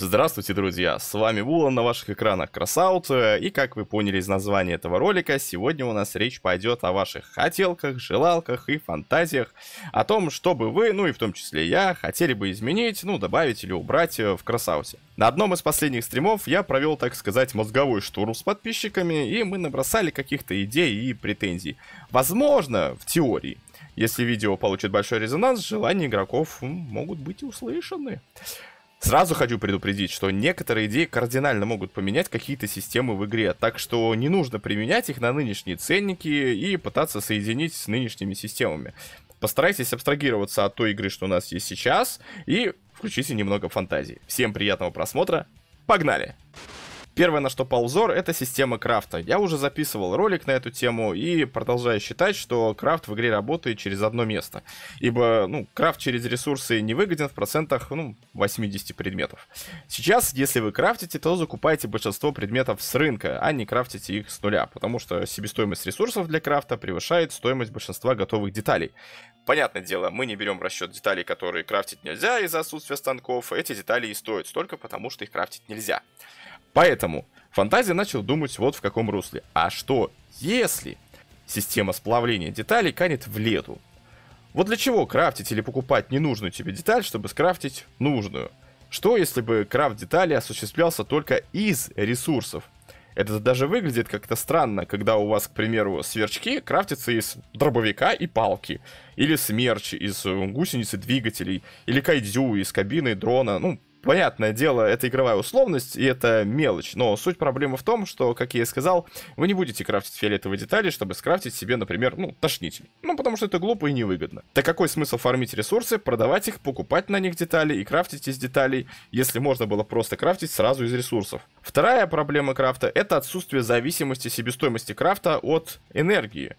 Здравствуйте, друзья! С вами Вула на ваших экранах Красаут, и как вы поняли из названия этого ролика, сегодня у нас речь пойдет о ваших хотелках, желалках и фантазиях, о том, чтобы вы, ну и в том числе я, хотели бы изменить, ну добавить или убрать э, в Красауте. На одном из последних стримов я провел, так сказать, мозговой штурм с подписчиками, и мы набросали каких-то идей и претензий. Возможно, в теории, если видео получит большой резонанс, желания игроков могут быть услышаны. Сразу хочу предупредить, что некоторые идеи кардинально могут поменять какие-то системы в игре, так что не нужно применять их на нынешние ценники и пытаться соединить с нынешними системами. Постарайтесь абстрагироваться от той игры, что у нас есть сейчас, и включите немного фантазии. Всем приятного просмотра, погнали! Первое, на что пал взор, это система крафта. Я уже записывал ролик на эту тему и продолжаю считать, что крафт в игре работает через одно место. Ибо, ну, крафт через ресурсы не выгоден в процентах, ну, 80 предметов. Сейчас, если вы крафтите, то закупаете большинство предметов с рынка, а не крафтите их с нуля, потому что себестоимость ресурсов для крафта превышает стоимость большинства готовых деталей. Понятное дело, мы не берем в расчет деталей, которые крафтить нельзя из-за отсутствия станков, эти детали и стоят столько, потому что их крафтить нельзя. Поэтому фантазия начал думать вот в каком русле. А что, если система сплавления деталей канет в лету? Вот для чего крафтить или покупать ненужную тебе деталь, чтобы скрафтить нужную? Что, если бы крафт деталей осуществлялся только из ресурсов? Это даже выглядит как-то странно, когда у вас, к примеру, сверчки крафтятся из дробовика и палки, или смерч из гусеницы двигателей, или кайдзю из кабины дрона, ну, Понятное дело, это игровая условность, и это мелочь. Но суть проблемы в том, что, как я и сказал, вы не будете крафтить фиолетовые детали, чтобы скрафтить себе, например, ну, тошнитель. Ну, потому что это глупо и невыгодно. Так какой смысл фармить ресурсы, продавать их, покупать на них детали и крафтить из деталей, если можно было просто крафтить сразу из ресурсов? Вторая проблема крафта — это отсутствие зависимости себестоимости крафта от энергии.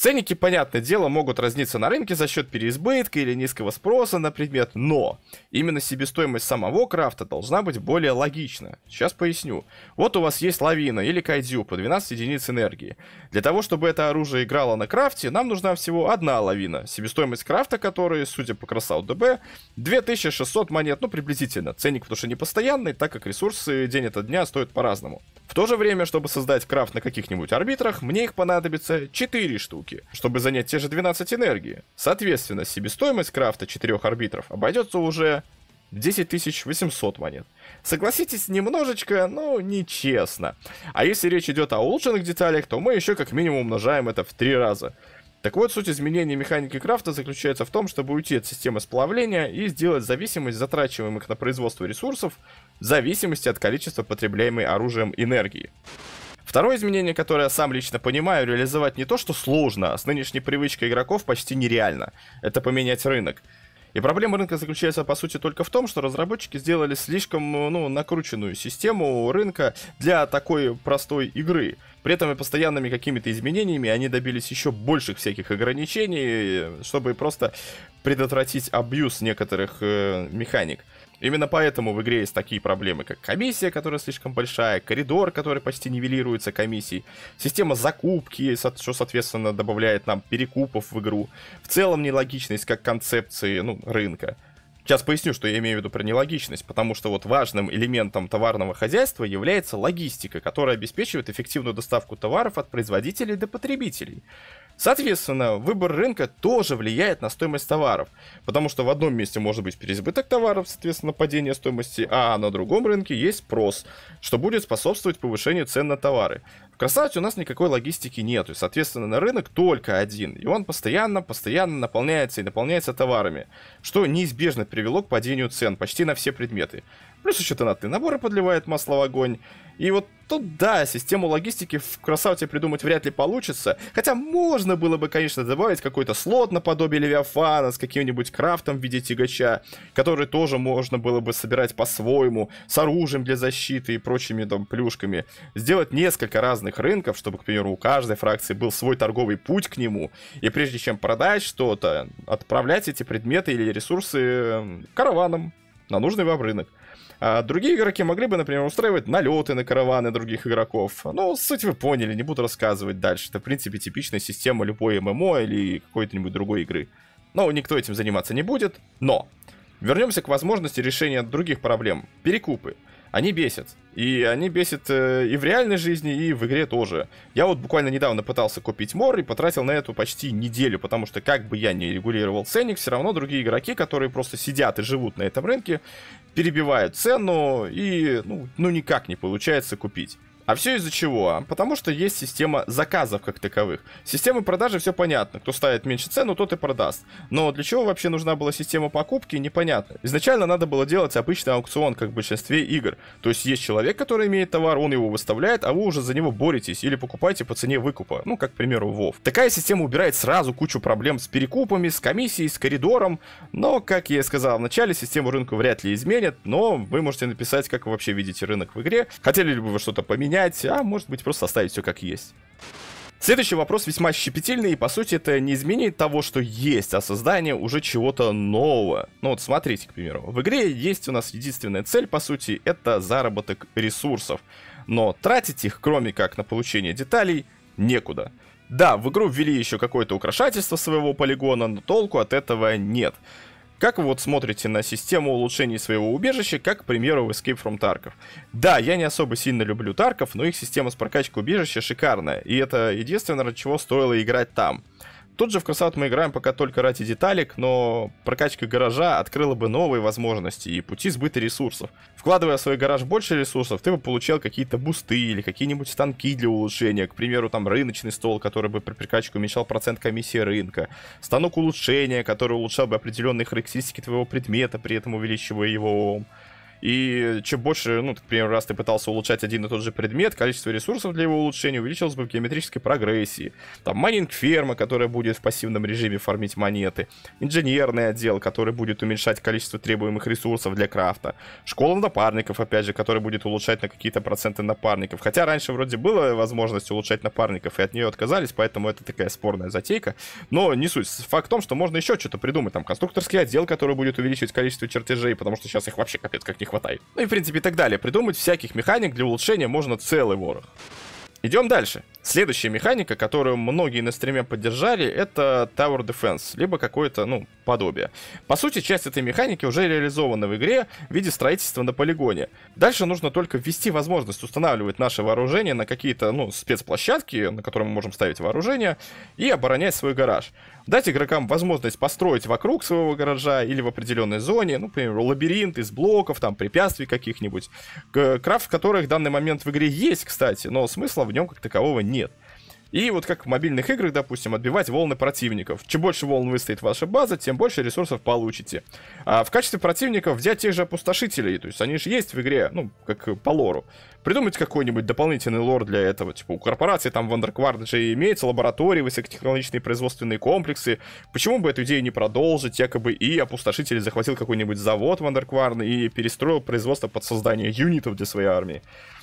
Ценники, понятное дело, могут разниться на рынке за счет переизбытка или низкого спроса на предмет, но именно себестоимость самого крафта должна быть более логична. Сейчас поясню. Вот у вас есть лавина или кайдзю по 12 единиц энергии. Для того, чтобы это оружие играло на крафте, нам нужна всего одна лавина, себестоимость крафта которой, судя по красау ДБ, 2600 монет, ну приблизительно. Ценник, потому что не постоянный, так как ресурсы день это дня стоят по-разному. В то же время, чтобы создать крафт на каких-нибудь арбитрах, мне их понадобится 4 штуки, чтобы занять те же 12 энергии. Соответственно, себестоимость крафта 4 арбитров обойдется уже 10 800 монет. Согласитесь, немножечко, ну, нечестно. А если речь идет о улучшенных деталях, то мы еще как минимум умножаем это в 3 раза. Так вот, суть изменения механики крафта заключается в том, чтобы уйти от системы сплавления и сделать зависимость затрачиваемых на производство ресурсов в зависимости от количества потребляемой оружием энергии. Второе изменение, которое я сам лично понимаю, реализовать не то, что сложно, а с нынешней привычкой игроков почти нереально. Это поменять рынок. И проблема рынка заключается, по сути, только в том, что разработчики сделали слишком ну, накрученную систему рынка для такой простой игры. При этом и постоянными какими-то изменениями они добились еще больших всяких ограничений, э, чтобы просто предотвратить абьюз некоторых э, механик. Именно поэтому в игре есть такие проблемы, как комиссия, которая слишком большая, коридор, который почти нивелируется комиссией, система закупки, что, соответственно, добавляет нам перекупов в игру. В целом нелогичность как концепции ну, рынка. Сейчас поясню, что я имею в виду про нелогичность, потому что вот важным элементом товарного хозяйства является логистика, которая обеспечивает эффективную доставку товаров от производителей до потребителей. Соответственно, выбор рынка тоже влияет на стоимость товаров, потому что в одном месте может быть переизбыток товаров, соответственно, падение стоимости, а на другом рынке есть спрос, что будет способствовать повышению цен на товары. В красавце у нас никакой логистики нет, и, соответственно, на рынок только один, и он постоянно, постоянно наполняется и наполняется товарами, что неизбежно привело к падению цен почти на все предметы. Плюс еще тонатные наборы подливает масло в огонь, и вот тут, да, систему логистики в красавте придумать вряд ли получится. Хотя можно было бы, конечно, добавить какой-то слот наподобие Левиафана с каким-нибудь крафтом в виде тягача, который тоже можно было бы собирать по-своему, с оружием для защиты и прочими там плюшками. Сделать несколько разных рынков, чтобы, к примеру, у каждой фракции был свой торговый путь к нему. И прежде чем продать что-то, отправлять эти предметы или ресурсы эм, караваном на нужный вам рынок. А другие игроки могли бы, например, устраивать налеты на караваны других игроков. Ну, суть вы поняли, не буду рассказывать дальше. Это, в принципе, типичная система любой ММО или какой-нибудь другой игры. Но никто этим заниматься не будет, но... Вернемся к возможности решения других проблем. Перекупы они бесят. И они бесят э, и в реальной жизни, и в игре тоже. Я вот буквально недавно пытался купить мор и потратил на эту почти неделю, потому что как бы я не регулировал ценник, все равно другие игроки, которые просто сидят и живут на этом рынке, перебивают цену и ну, ну никак не получается купить. А все из-за чего? Потому что есть система заказов как таковых. Система продажи все понятно. Кто ставит меньше цену, тот и продаст. Но для чего вообще нужна была система покупки, непонятно. Изначально надо было делать обычный аукцион, как в большинстве игр. То есть есть человек, который имеет товар, он его выставляет, а вы уже за него боретесь или покупаете по цене выкупа. Ну, как, к примеру, Вов. Такая система убирает сразу кучу проблем с перекупами, с комиссией, с коридором. Но, как я и сказал в начале, систему рынка вряд ли изменят, но вы можете написать, как вы вообще видите рынок в игре. Хотели ли бы вы что-то поменять, менять, а может быть просто оставить все как есть. Следующий вопрос весьма щепетильный, и по сути это не изменение того, что есть, а создание уже чего-то нового. Ну вот смотрите, к примеру, в игре есть у нас единственная цель, по сути, это заработок ресурсов. Но тратить их, кроме как на получение деталей, некуда. Да, в игру ввели еще какое-то украшательство своего полигона, но толку от этого нет. Как вы вот смотрите на систему улучшений своего убежища, как, к примеру, в Escape from Tarkov? Да, я не особо сильно люблю Тарков, но их система с прокачкой убежища шикарная, и это единственное, ради чего стоило играть там. Тут же в красот мы играем пока только ради деталек, но прокачка гаража открыла бы новые возможности и пути сбыта ресурсов. Вкладывая в свой гараж больше ресурсов, ты бы получал какие-то бусты или какие-нибудь станки для улучшения, к примеру, там рыночный стол, который бы при прокачке уменьшал процент комиссии рынка, станок улучшения, который улучшал бы определенные характеристики твоего предмета, при этом увеличивая его ООМ. И чем больше, ну, например, раз ты пытался улучшать один и тот же предмет, количество ресурсов для его улучшения увеличилось бы в геометрической прогрессии. Там майнинг ферма, которая будет в пассивном режиме фармить монеты. Инженерный отдел, который будет уменьшать количество требуемых ресурсов для крафта. Школа напарников, опять же, которая будет улучшать на какие-то проценты напарников. Хотя раньше вроде была возможность улучшать напарников, и от нее отказались, поэтому это такая спорная затейка. Но не суть. Факт в том, что можно еще что-то придумать. Там конструкторский отдел, который будет увеличивать количество чертежей, потому что сейчас их вообще капец как не не Ну и, в принципе, и так далее. Придумать всяких механик для улучшения можно целый ворох. Идем дальше. Следующая механика, которую многие на стриме поддержали, это Tower Defense, либо какое-то, ну, подобие. По сути, часть этой механики уже реализована в игре в виде строительства на полигоне. Дальше нужно только ввести возможность устанавливать наше вооружение на какие-то, ну, спецплощадки, на которые мы можем ставить вооружение, и оборонять свой гараж. Дать игрокам возможность построить вокруг своего гаража или в определенной зоне, ну, например, лабиринт из блоков, там, препятствий каких-нибудь, крафт которых в данный момент в игре есть, кстати, но смысла в нем как такового нет. И вот как в мобильных играх, допустим, отбивать волны противников. Чем больше волн выстоит ваша база, тем больше ресурсов получите. А в качестве противников взять тех же опустошителей, то есть они же есть в игре, ну, как по лору. Придумать какой-нибудь дополнительный лор для этого. Типа у корпорации там в Underguard же имеется лаборатории, высокотехнологичные производственные комплексы. Почему бы эту идею не продолжить? Якобы и опустошитель захватил какой-нибудь завод в Underguard и перестроил производство под создание юнитов для своей армии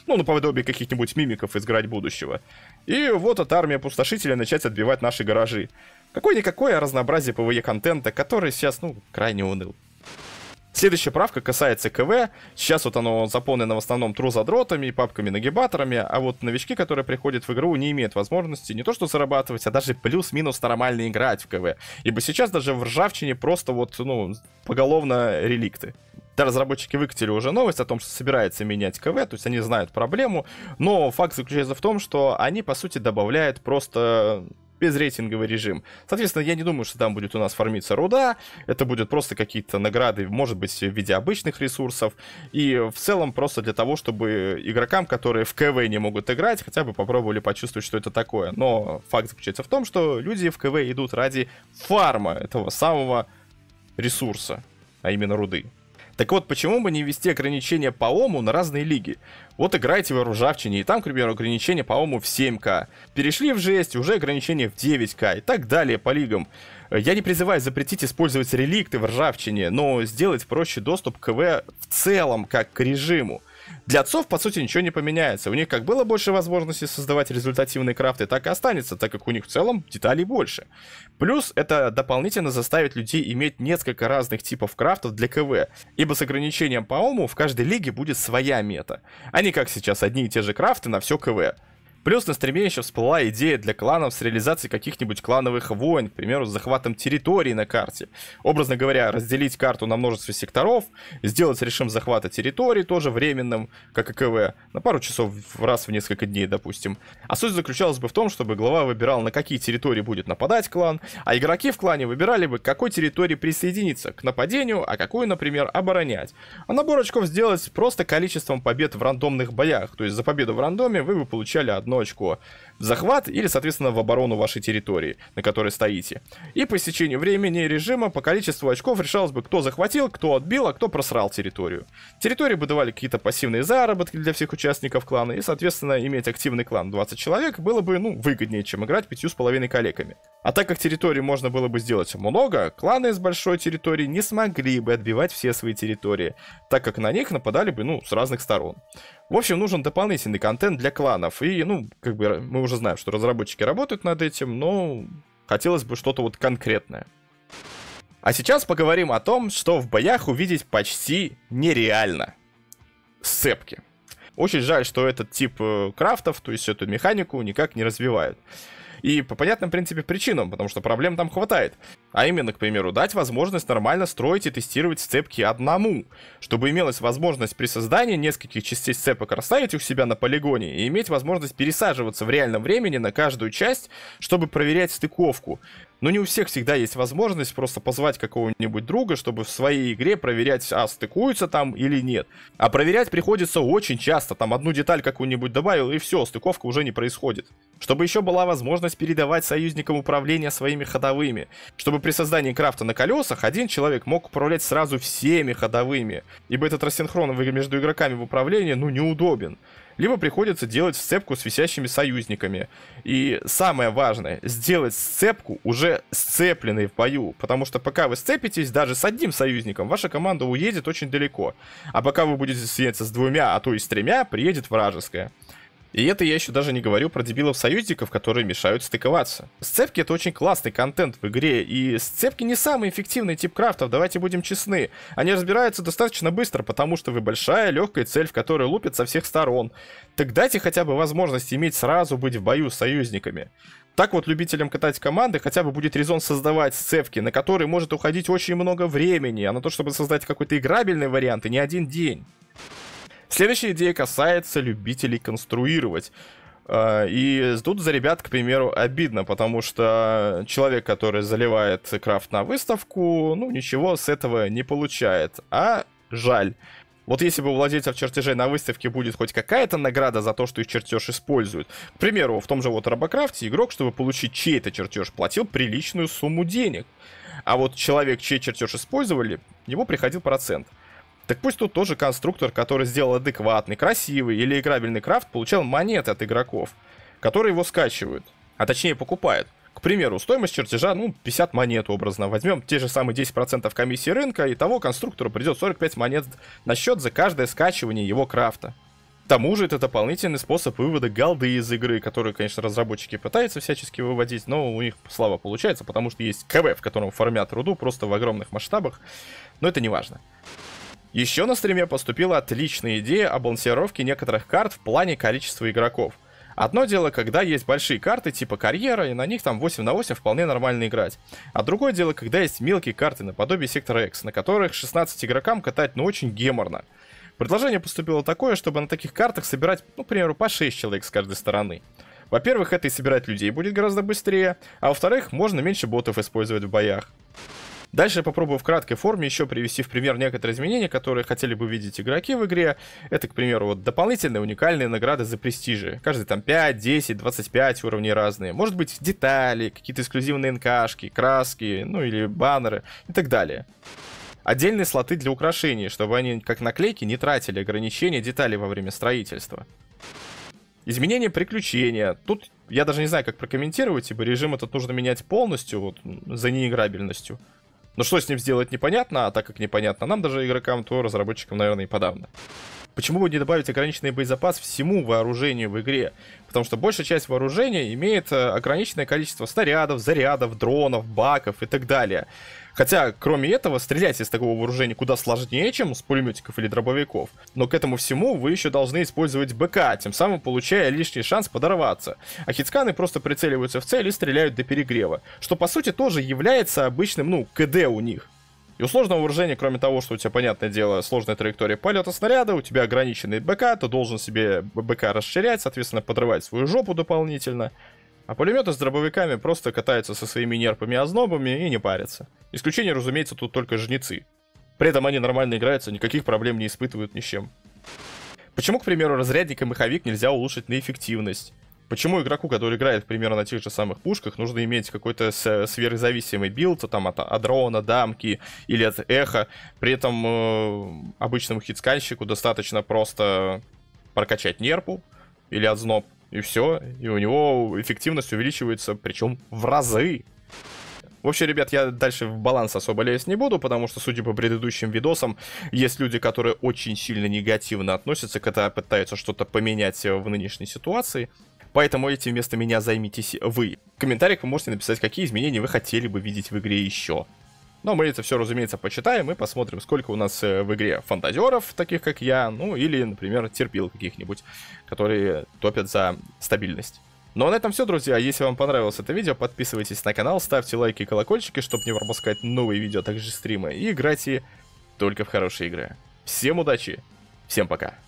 ну, наподобие каких-нибудь мимиков из «Грать будущего». И вот от армия пустошителя начать отбивать наши гаражи. Какое-никакое разнообразие ПВЕ-контента, который сейчас, ну, крайне уныл. Следующая правка касается КВ. Сейчас вот оно заполнено в основном трузадротами и папками-нагибаторами, а вот новички, которые приходят в игру, не имеют возможности не то что зарабатывать, а даже плюс-минус нормально играть в КВ. Ибо сейчас даже в ржавчине просто вот, ну, поголовно реликты. Да, разработчики выкатили уже новость о том, что собирается менять КВ, то есть они знают проблему, но факт заключается в том, что они, по сути, добавляют просто безрейтинговый режим. Соответственно, я не думаю, что там будет у нас фармиться руда, это будет просто какие-то награды, может быть, в виде обычных ресурсов, и в целом просто для того, чтобы игрокам, которые в КВ не могут играть, хотя бы попробовали почувствовать, что это такое. Но факт заключается в том, что люди в КВ идут ради фарма этого самого ресурса, а именно руды. Так вот, почему бы не ввести ограничения по ому на разные лиги? Вот играете вы ружавчине, и там, к примеру, ограничение по ому в 7к. Перешли в жесть, уже ограничение в 9к и так далее по лигам. Я не призываю запретить использовать реликты в ржавчине, но сделать проще доступ к КВ в целом, как к режиму для отцов, по сути, ничего не поменяется. У них как было больше возможностей создавать результативные крафты, так и останется, так как у них в целом деталей больше. Плюс это дополнительно заставит людей иметь несколько разных типов крафтов для КВ, ибо с ограничением по ому в каждой лиге будет своя мета, Они как сейчас одни и те же крафты на все КВ. Плюс на стриме еще всплыла идея для кланов с реализацией каких-нибудь клановых войн, к примеру, с захватом территории на карте. Образно говоря, разделить карту на множество секторов, сделать режим захвата территории тоже временным, как и КВ, на пару часов раз в несколько дней, допустим. А суть заключалась бы в том, чтобы глава выбирал, на какие территории будет нападать клан, а игроки в клане выбирали бы, к какой территории присоединиться, к нападению, а какую, например, оборонять. А набор очков сделать просто количеством побед в рандомных боях, то есть за победу в рандоме вы бы получали одно одиночку в захват или, соответственно, в оборону вашей территории, на которой стоите. И по истечению времени режима по количеству очков решалось бы, кто захватил, кто отбил, а кто просрал территорию. Территории бы давали какие-то пассивные заработки для всех участников клана, и, соответственно, иметь активный клан 20 человек было бы, ну, выгоднее, чем играть пятью с половиной коллегами. А так как территории можно было бы сделать много, кланы с большой территории не смогли бы отбивать все свои территории, так как на них нападали бы, ну, с разных сторон. В общем, нужен дополнительный контент для кланов, и, ну, как бы мы уже знаем, что разработчики работают над этим, но хотелось бы что-то вот конкретное. А сейчас поговорим о том, что в боях увидеть почти нереально. Сцепки. Очень жаль, что этот тип э, крафтов, то есть эту механику, никак не развивают. И по понятным, в принципе, причинам, потому что проблем там хватает. А именно, к примеру, дать возможность нормально строить и тестировать сцепки одному, чтобы имелась возможность при создании нескольких частей сцепок расставить их у себя на полигоне и иметь возможность пересаживаться в реальном времени на каждую часть, чтобы проверять стыковку. Но не у всех всегда есть возможность просто позвать какого-нибудь друга, чтобы в своей игре проверять, а стыкуются там или нет. А проверять приходится очень часто, там одну деталь какую-нибудь добавил и все, стыковка уже не происходит. Чтобы еще была возможность передавать союзникам управление своими ходовыми, чтобы при создании крафта на колесах один человек мог управлять сразу всеми ходовыми, ибо этот рассинхрон между игроками в управлении, ну, неудобен. Либо приходится делать сцепку с висящими союзниками. И самое важное, сделать сцепку уже сцепленной в бою, потому что пока вы сцепитесь даже с одним союзником, ваша команда уедет очень далеко. А пока вы будете соединяться с двумя, а то и с тремя, приедет вражеская. И это я еще даже не говорю про дебилов-союзников, которые мешают стыковаться. Сцепки — это очень классный контент в игре, и сцепки не самый эффективный тип крафтов, давайте будем честны. Они разбираются достаточно быстро, потому что вы большая, легкая цель, в которую лупят со всех сторон. Так дайте хотя бы возможность иметь сразу быть в бою с союзниками. Так вот, любителям катать команды хотя бы будет резон создавать сцепки, на которые может уходить очень много времени, а на то, чтобы создать какой-то играбельный вариант, и не один день. Следующая идея касается любителей конструировать. А, и тут за ребят, к примеру, обидно, потому что человек, который заливает крафт на выставку, ну, ничего с этого не получает. А жаль. Вот если бы у владельцев чертежей на выставке будет хоть какая-то награда за то, что их чертеж используют. К примеру, в том же вот Робокрафте игрок, чтобы получить чей-то чертеж, платил приличную сумму денег. А вот человек, чей чертеж использовали, ему приходил процент. Так пусть тут тоже конструктор, который сделал адекватный, красивый или играбельный крафт, получал монеты от игроков, которые его скачивают, а точнее покупают. К примеру, стоимость чертежа, ну, 50 монет образно. Возьмем те же самые 10% комиссии рынка, и того конструктору придет 45 монет на счет за каждое скачивание его крафта. К тому же это дополнительный способ вывода голды из игры, который, конечно, разработчики пытаются всячески выводить, но у них слабо получается, потому что есть КВ, в котором фармят руду просто в огромных масштабах, но это не важно. Еще на стриме поступила отличная идея о балансировке некоторых карт в плане количества игроков. Одно дело, когда есть большие карты типа карьера, и на них там 8 на 8 вполне нормально играть. А другое дело, когда есть мелкие карты наподобие сектора X, на которых 16 игрокам катать ну очень геморно. Предложение поступило такое, чтобы на таких картах собирать, ну, к примеру, по 6 человек с каждой стороны. Во-первых, это и собирать людей будет гораздо быстрее, а во-вторых, можно меньше ботов использовать в боях. Дальше я попробую в краткой форме еще привести в пример некоторые изменения, которые хотели бы видеть игроки в игре. Это, к примеру, вот дополнительные уникальные награды за престижи. Каждый там 5, 10, 25 уровней разные. Может быть, детали, какие-то эксклюзивные НКшки, краски, ну или баннеры и так далее отдельные слоты для украшений, чтобы они, как наклейки, не тратили ограничения деталей во время строительства. Изменение приключения. Тут я даже не знаю, как прокомментировать, ибо режим этот нужно менять полностью, вот, за неиграбельностью. Но ну, что с ним сделать, непонятно, а так как непонятно нам даже игрокам, то разработчикам, наверное, и подавно. Почему бы не добавить ограниченный боезапас всему вооружению в игре? Потому что большая часть вооружения имеет э, ограниченное количество снарядов, зарядов, дронов, баков и так далее. Хотя, кроме этого, стрелять из такого вооружения куда сложнее, чем с пулеметиков или дробовиков. Но к этому всему вы еще должны использовать БК, тем самым получая лишний шанс подорваться. А хитсканы просто прицеливаются в цель и стреляют до перегрева, что по сути тоже является обычным, ну, КД у них. И у сложного вооружения, кроме того, что у тебя, понятное дело, сложная траектория полета снаряда, у тебя ограниченный БК, ты должен себе БК расширять, соответственно, подрывать свою жопу дополнительно. А пулеметы с дробовиками просто катаются со своими нерпами и ознобами и не парятся. Исключение, разумеется, тут только жнецы. При этом они нормально играются, никаких проблем не испытывают ни с чем. Почему, к примеру, разрядник и маховик нельзя улучшить на эффективность? Почему игроку, который играет к примеру, на тех же самых пушках, нужно иметь какой-то сверхзависимый билд там, от, адрона, дамки или от эха? При этом э, обычному хитсканщику достаточно просто прокачать нерпу или отзноб, и все. И у него эффективность увеличивается, причем в разы. Вообще, ребят, я дальше в баланс особо лезть не буду, потому что, судя по предыдущим видосам, есть люди, которые очень сильно негативно относятся, когда пытаются что-то поменять в нынешней ситуации. Поэтому этим вместо меня займитесь вы. В комментариях вы можете написать, какие изменения вы хотели бы видеть в игре еще. Но мы это все, разумеется, почитаем и посмотрим, сколько у нас э, в игре фантазеров, таких как я, ну или, например, терпил каких-нибудь, которые топят за стабильность. Ну а на этом все, друзья. Если вам понравилось это видео, подписывайтесь на канал, ставьте лайки и колокольчики, чтобы не пропускать новые видео, а также стримы. И играйте только в хорошие игры. Всем удачи, всем пока.